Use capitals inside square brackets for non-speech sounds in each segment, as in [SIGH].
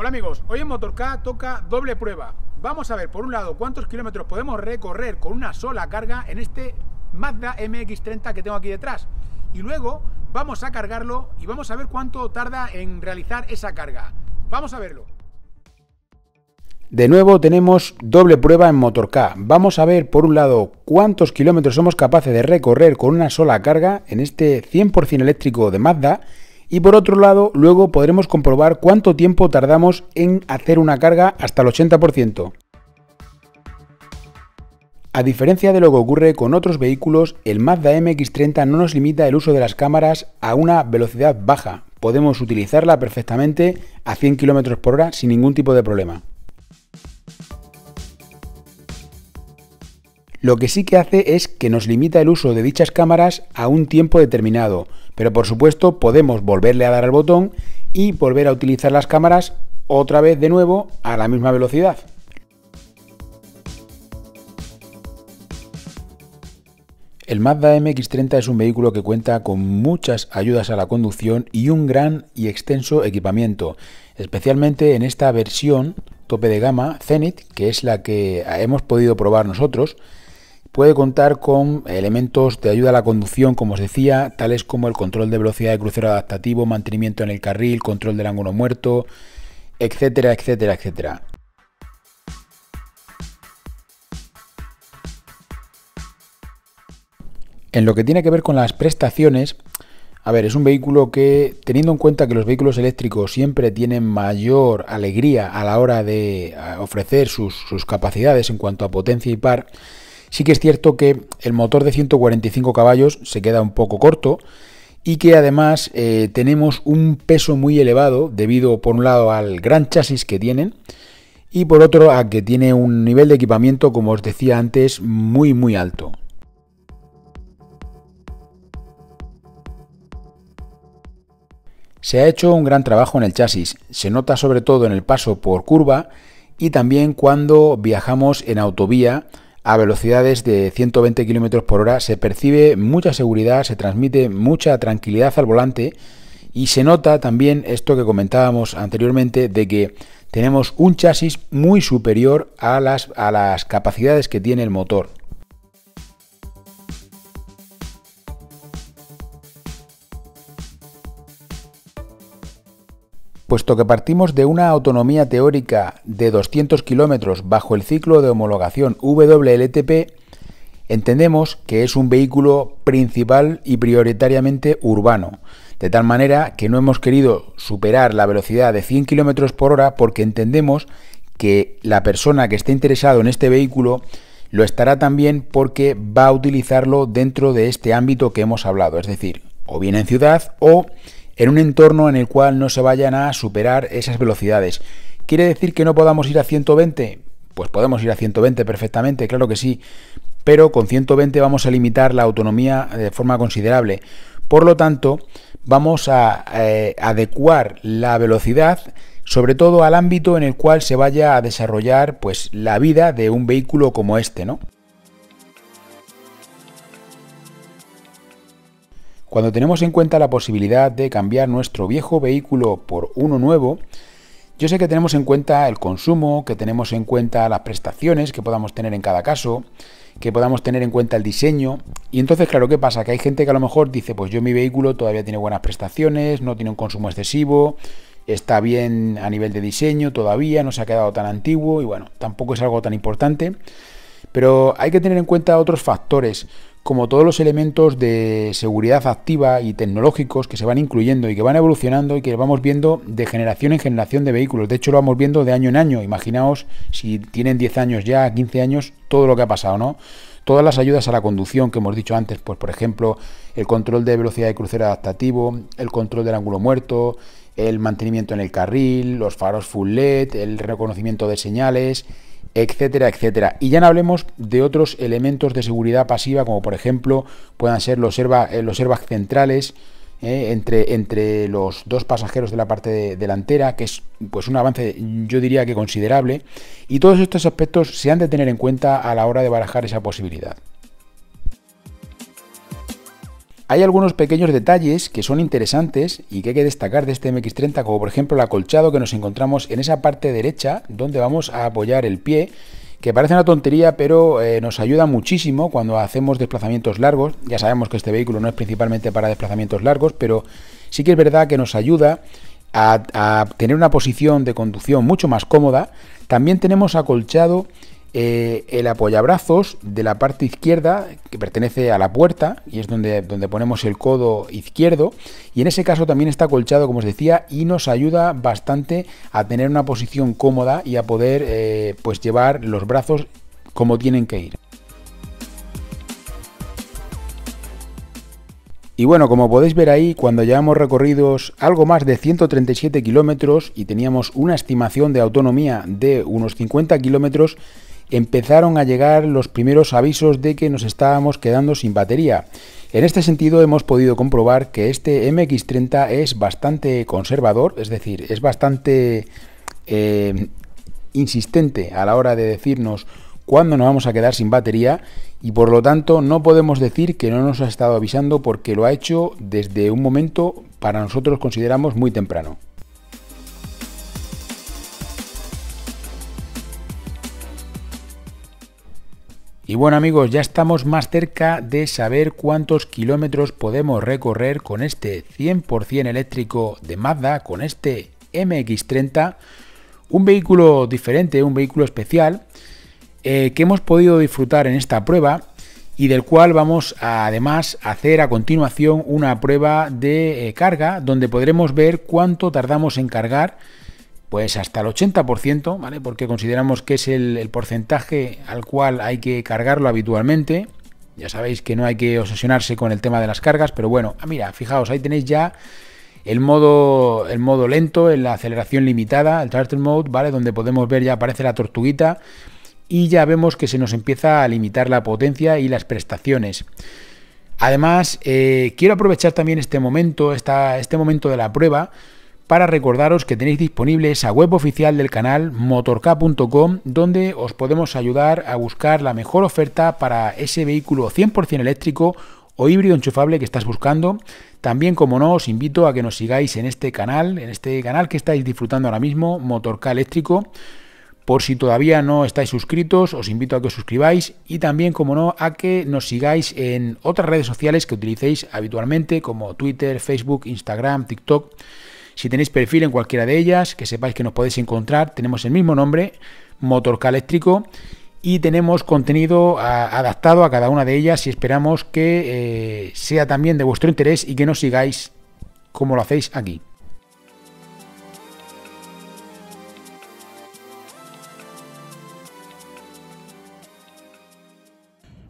Hola amigos, hoy en Motorca toca doble prueba. Vamos a ver por un lado cuántos kilómetros podemos recorrer con una sola carga en este Mazda MX-30 que tengo aquí detrás. Y luego vamos a cargarlo y vamos a ver cuánto tarda en realizar esa carga. Vamos a verlo. De nuevo tenemos doble prueba en K. Vamos a ver por un lado cuántos kilómetros somos capaces de recorrer con una sola carga en este 100% eléctrico de Mazda y por otro lado luego podremos comprobar cuánto tiempo tardamos en hacer una carga hasta el 80%. A diferencia de lo que ocurre con otros vehículos, el Mazda MX30 no nos limita el uso de las cámaras a una velocidad baja. Podemos utilizarla perfectamente a 100 km por hora sin ningún tipo de problema. Lo que sí que hace es que nos limita el uso de dichas cámaras a un tiempo determinado, pero por supuesto podemos volverle a dar al botón y volver a utilizar las cámaras otra vez de nuevo a la misma velocidad. El Mazda MX30 es un vehículo que cuenta con muchas ayudas a la conducción y un gran y extenso equipamiento, especialmente en esta versión tope de gama Zenith, que es la que hemos podido probar nosotros, Puede contar con elementos de ayuda a la conducción, como os decía, tales como el control de velocidad de crucero adaptativo, mantenimiento en el carril, control del ángulo muerto, etcétera, etcétera, etcétera. En lo que tiene que ver con las prestaciones, a ver, es un vehículo que, teniendo en cuenta que los vehículos eléctricos siempre tienen mayor alegría a la hora de eh, ofrecer sus, sus capacidades en cuanto a potencia y par, Sí que es cierto que el motor de 145 caballos se queda un poco corto y que además eh, tenemos un peso muy elevado debido por un lado al gran chasis que tienen y por otro a que tiene un nivel de equipamiento como os decía antes muy muy alto. Se ha hecho un gran trabajo en el chasis, se nota sobre todo en el paso por curva y también cuando viajamos en autovía a velocidades de 120 km por hora, se percibe mucha seguridad, se transmite mucha tranquilidad al volante y se nota también esto que comentábamos anteriormente de que tenemos un chasis muy superior a las, a las capacidades que tiene el motor. puesto que partimos de una autonomía teórica de 200 kilómetros bajo el ciclo de homologación WLTP, entendemos que es un vehículo principal y prioritariamente urbano, de tal manera que no hemos querido superar la velocidad de 100 kilómetros por hora porque entendemos que la persona que esté interesado en este vehículo lo estará también porque va a utilizarlo dentro de este ámbito que hemos hablado, es decir, o bien en ciudad o en un entorno en el cual no se vayan a superar esas velocidades. ¿Quiere decir que no podamos ir a 120? Pues podemos ir a 120 perfectamente, claro que sí, pero con 120 vamos a limitar la autonomía de forma considerable. Por lo tanto, vamos a eh, adecuar la velocidad sobre todo al ámbito en el cual se vaya a desarrollar pues la vida de un vehículo como este, ¿no? Cuando tenemos en cuenta la posibilidad de cambiar nuestro viejo vehículo por uno nuevo, yo sé que tenemos en cuenta el consumo, que tenemos en cuenta las prestaciones que podamos tener en cada caso, que podamos tener en cuenta el diseño. Y entonces, claro, ¿qué pasa? Que hay gente que a lo mejor dice, pues yo mi vehículo todavía tiene buenas prestaciones, no tiene un consumo excesivo, está bien a nivel de diseño todavía, no se ha quedado tan antiguo y bueno, tampoco es algo tan importante. Pero hay que tener en cuenta otros factores como todos los elementos de seguridad activa y tecnológicos que se van incluyendo y que van evolucionando y que vamos viendo de generación en generación de vehículos. De hecho, lo vamos viendo de año en año. Imaginaos si tienen 10 años ya, 15 años, todo lo que ha pasado, ¿no? Todas las ayudas a la conducción que hemos dicho antes, pues por ejemplo, el control de velocidad de crucero adaptativo, el control del ángulo muerto, el mantenimiento en el carril, los faros full LED, el reconocimiento de señales, etcétera, etcétera. Y ya no hablemos de otros elementos de seguridad pasiva, como por ejemplo puedan ser los airbags, eh, los centrales, eh, entre, entre los dos pasajeros de la parte delantera, que es pues un avance, yo diría que considerable, y todos estos aspectos se han de tener en cuenta a la hora de barajar esa posibilidad. Hay algunos pequeños detalles que son interesantes y que hay que destacar de este MX30, como por ejemplo el acolchado que nos encontramos en esa parte derecha donde vamos a apoyar el pie, que parece una tontería pero eh, nos ayuda muchísimo cuando hacemos desplazamientos largos. Ya sabemos que este vehículo no es principalmente para desplazamientos largos, pero sí que es verdad que nos ayuda a tener una posición de conducción mucho más cómoda. También tenemos acolchado eh, el apoyabrazos de la parte izquierda que pertenece a la puerta y es donde, donde ponemos el codo izquierdo y en ese caso también está colchado como os decía y nos ayuda bastante a tener una posición cómoda y a poder eh, pues llevar los brazos como tienen que ir. Y bueno, como podéis ver ahí, cuando ya hemos recorrido algo más de 137 kilómetros y teníamos una estimación de autonomía de unos 50 kilómetros, empezaron a llegar los primeros avisos de que nos estábamos quedando sin batería. En este sentido hemos podido comprobar que este MX30 es bastante conservador, es decir, es bastante eh, insistente a la hora de decirnos cuándo nos vamos a quedar sin batería y por lo tanto no podemos decir que no nos ha estado avisando porque lo ha hecho desde un momento para nosotros consideramos muy temprano. Y bueno amigos, ya estamos más cerca de saber cuántos kilómetros podemos recorrer con este 100% eléctrico de Mazda, con este MX30, un vehículo diferente, un vehículo especial eh, que hemos podido disfrutar en esta prueba y del cual vamos a, además a hacer a continuación una prueba de eh, carga donde podremos ver cuánto tardamos en cargar pues hasta el 80%, ¿vale? Porque consideramos que es el, porcentaje al cual hay que cargarlo habitualmente. Ya sabéis que no hay que obsesionarse con el tema de las cargas, pero bueno, ah, mira, fijaos, ahí tenéis ya el modo, el modo lento, en la aceleración limitada, el charter mode, ¿vale? Donde podemos ver ya aparece la tortuguita y ya vemos que se nos empieza a limitar la potencia y las prestaciones. Además, eh, quiero aprovechar también este momento, esta, este momento de la prueba, para recordaros que tenéis disponible esa web oficial del canal motorca.com donde os podemos ayudar a buscar la mejor oferta para ese vehículo 100% eléctrico o híbrido enchufable que estás buscando. También, como no, os invito a que nos sigáis en este canal, en este canal que estáis disfrutando ahora mismo, Motorca Eléctrico. Por si todavía no estáis suscritos, os invito a que os suscribáis y también, como no, a que nos sigáis en otras redes sociales que utilicéis habitualmente, como Twitter, Facebook, Instagram, TikTok. Si tenéis perfil en cualquiera de ellas, que sepáis que nos podéis encontrar, tenemos el mismo nombre, Motorca Eléctrico, y tenemos contenido adaptado a cada una de ellas y esperamos que eh, sea también de vuestro interés y que nos sigáis como lo hacéis aquí.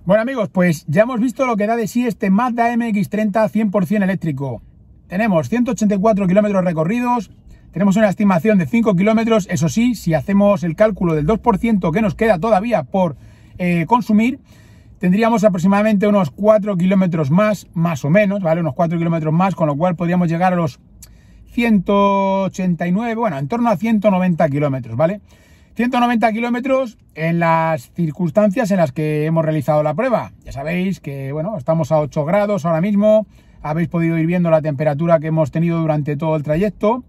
Bueno amigos, pues ya hemos visto lo que da de sí este Mazda MX-30 100% eléctrico tenemos 184 kilómetros recorridos, tenemos una estimación de 5 kilómetros, eso sí, si hacemos el cálculo del 2% que nos queda todavía por eh, consumir, tendríamos aproximadamente unos 4 kilómetros más, más o menos, ¿vale? Unos 4 kilómetros más, con lo cual podríamos llegar a los 189, bueno, en torno a 190 kilómetros, ¿vale? 190 kilómetros en las circunstancias en las que hemos realizado la prueba. Ya sabéis que, bueno, estamos a 8 grados ahora mismo, habéis podido ir viendo la temperatura que hemos tenido durante todo el trayecto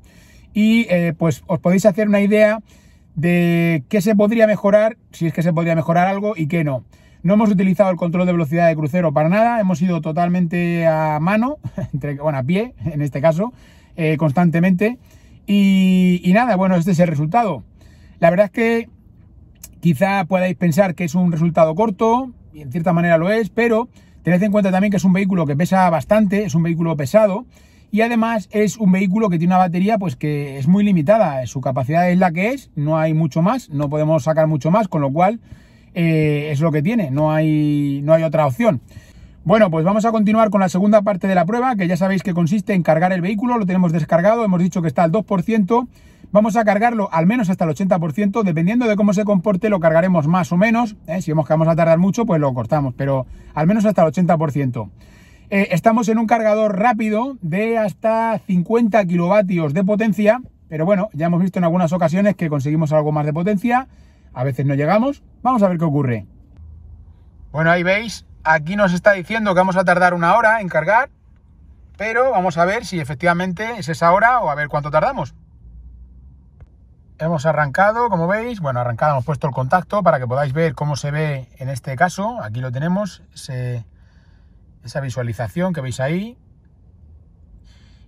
y eh, pues os podéis hacer una idea de qué se podría mejorar, si es que se podría mejorar algo y qué no. No hemos utilizado el control de velocidad de crucero para nada, hemos ido totalmente a mano, [LAUGHS] entre, bueno, a pie [LAUGHS] en este caso, eh, constantemente. Y, y, nada, bueno, este es el resultado. La verdad es que quizá podáis pensar que es un resultado corto, y en cierta manera lo es, pero Tened en cuenta también que es un vehículo que pesa bastante, es un vehículo pesado y además es un vehículo que tiene una batería pues que es muy limitada, su capacidad es la que es, no hay mucho más, no podemos sacar mucho más, con lo cual eh, es lo que tiene, no hay, no hay otra opción. Bueno, pues vamos a continuar con la segunda parte de la prueba, que ya sabéis que consiste en cargar el vehículo, lo tenemos descargado, hemos dicho que está al 2%, vamos a cargarlo al menos hasta el 80%, dependiendo de cómo se comporte lo cargaremos más o menos, ¿eh? si vemos que vamos a tardar mucho, pues lo cortamos, pero al menos hasta el 80%. Eh, estamos en un cargador rápido de hasta 50 kilovatios de potencia, pero bueno, ya hemos visto en algunas ocasiones que conseguimos algo más de potencia, a veces no llegamos, vamos a ver qué ocurre. Bueno, ahí veis, Aquí nos está diciendo que vamos a tardar una hora en cargar, pero vamos a ver si efectivamente es esa hora o a ver cuánto tardamos. Hemos arrancado, como veis, bueno, arrancado hemos puesto el contacto para que podáis ver cómo se ve en este caso. Aquí lo tenemos, esa visualización que veis ahí.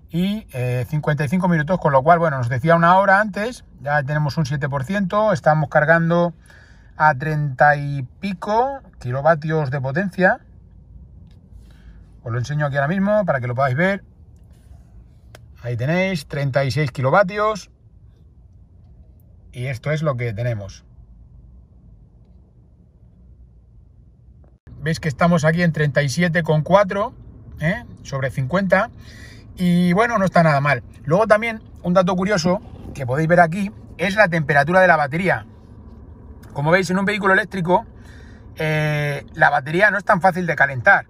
Y 55 eh, minutos, con lo cual, bueno, nos decía una hora antes, ya tenemos un 7%, estamos cargando a 30 y pico kilovatios de potencia. Os lo enseño aquí ahora mismo para que lo podáis ver. Ahí tenéis 36 kilovatios. Y esto es lo que tenemos. Veis que estamos aquí en 37,4 ¿eh? sobre 50. Y bueno, no está nada mal. Luego también un dato curioso que podéis ver aquí es la temperatura de la batería. Como veis, en un vehículo eléctrico eh, la batería no es tan fácil de calentar.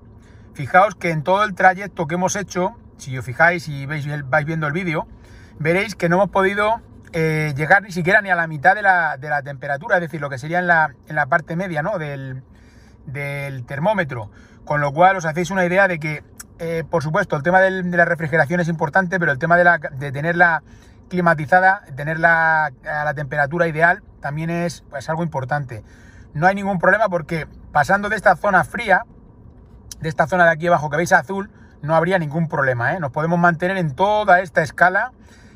Fijaos que en todo el trayecto que hemos hecho, si os fijáis y vais viendo el vídeo, veréis que no hemos podido eh, llegar ni siquiera ni a la mitad de la, temperatura, es decir, lo que sería en la, en la parte media ¿no? del, termómetro. Con lo cual os hacéis una idea de que, eh, por supuesto, el tema de la refrigeración es importante, pero el tema de, la, de tener la, climatizada, tenerla a eh, la temperatura ideal, también es pues, algo importante. No hay ningún problema porque pasando de esta zona fría, de esta zona de aquí abajo que veis azul, no habría ningún problema. ¿eh? Nos podemos mantener en toda esta escala.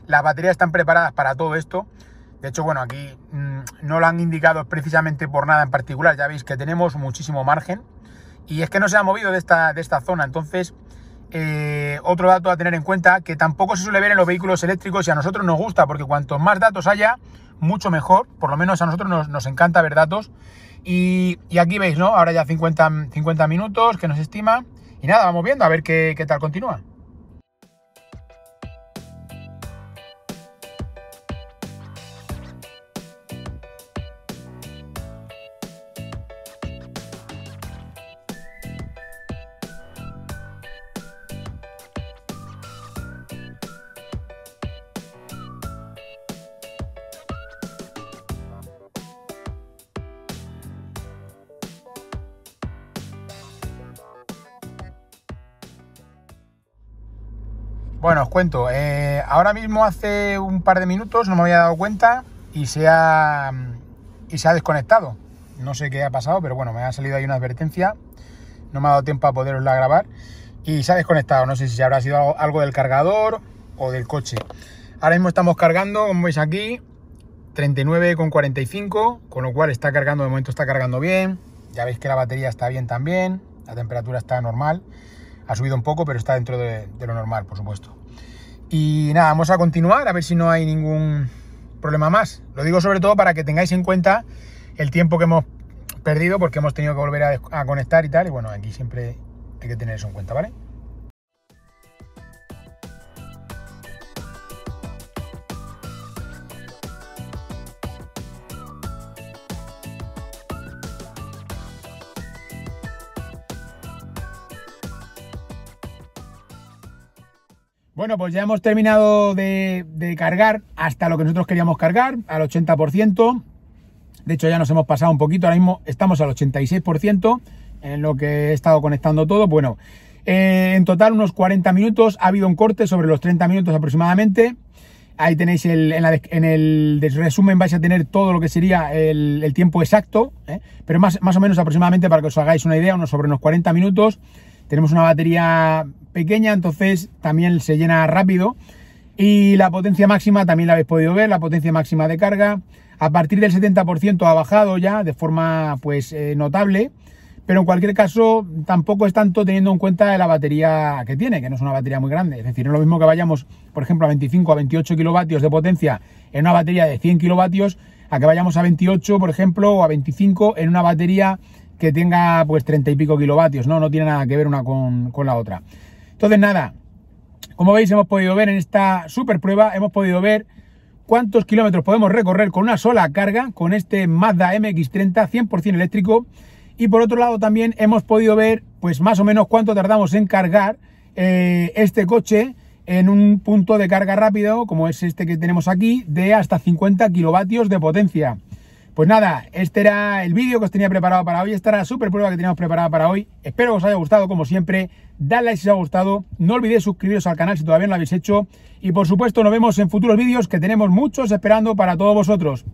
Las baterías están preparadas para todo esto. De hecho, bueno, aquí mm, no lo han indicado precisamente por nada en particular. Ya veis que tenemos muchísimo margen. Y es que no se ha movido de esta, de esta zona. Entonces, eh, otro dato a tener en cuenta que tampoco se suele ver en los vehículos eléctricos y a nosotros nos gusta porque cuanto más datos haya, mucho mejor. Por lo menos a nosotros nos, encanta ver datos. Y, aquí veis, ¿no? Ahora ya 50, minutos que nos estima. Y nada, vamos viendo a ver qué tal continúa. Bueno, os cuento. Eh, ahora mismo hace un par de minutos no me había dado cuenta y se ha, y se ha desconectado. No sé qué ha pasado, pero bueno, me ha salido ahí una advertencia. No me ha dado tiempo a poderla grabar. Y se ha desconectado. No sé si habrá sido algo del cargador o del coche. Ahora mismo estamos cargando, como veis aquí, 39,45, con lo cual está cargando, de momento está cargando bien. Ya veis que la batería está bien también, la temperatura está normal. Ha subido un poco, pero está dentro de, lo normal, por supuesto. Y nada, vamos a continuar a ver si no hay ningún problema más. Lo digo sobre todo para que tengáis en cuenta el tiempo que hemos perdido porque hemos tenido que volver a, a conectar y tal. Y bueno, aquí siempre hay que tener eso en cuenta, ¿vale? Bueno, pues ya hemos terminado de, cargar hasta lo que nosotros queríamos cargar, al 80%. De hecho, ya nos hemos pasado un poquito, ahora mismo estamos al 86% en lo que he estado conectando todo. Bueno, eh, en total unos 40 minutos, ha habido un corte sobre los 30 minutos aproximadamente. Ahí tenéis el, en, el resumen vais a tener todo lo que sería el, tiempo exacto, ¿eh? pero más, más o menos aproximadamente para que os hagáis una idea, unos sobre unos 40 minutos. Tenemos una batería pequeña, entonces también se llena rápido. Y la potencia máxima también la habéis podido ver, la potencia máxima de carga. A partir del 70% ha bajado ya de forma pues eh, notable. Pero en cualquier caso, tampoco es tanto teniendo en cuenta la batería que tiene, que no es una batería muy grande. Es decir, no es lo mismo que vayamos, por ejemplo, a 25 a 28 kilovatios de potencia en una batería de 100 kilovatios, a que vayamos a 28, por ejemplo, o a 25 en una batería que tenga pues 30 y pico kilovatios, ¿no? No tiene nada que ver una con, la otra. Entonces, nada, como veis, hemos podido ver en esta super prueba, hemos podido ver cuántos kilómetros podemos recorrer con una sola carga, con este Mazda MX-30 100% eléctrico. Y por otro lado también hemos podido ver pues más o menos cuánto tardamos en cargar eh, este coche en un punto de carga rápido, como es este que tenemos aquí, de hasta 50 kilovatios de potencia. Pues nada, este era el vídeo que os tenía preparado para hoy, esta era la super prueba que teníamos preparada para hoy. Espero que os haya gustado, como siempre. Dad like si os ha gustado. No olvidéis suscribiros al canal si todavía no lo habéis hecho. Y por supuesto, nos vemos en futuros vídeos que tenemos muchos esperando para todos vosotros.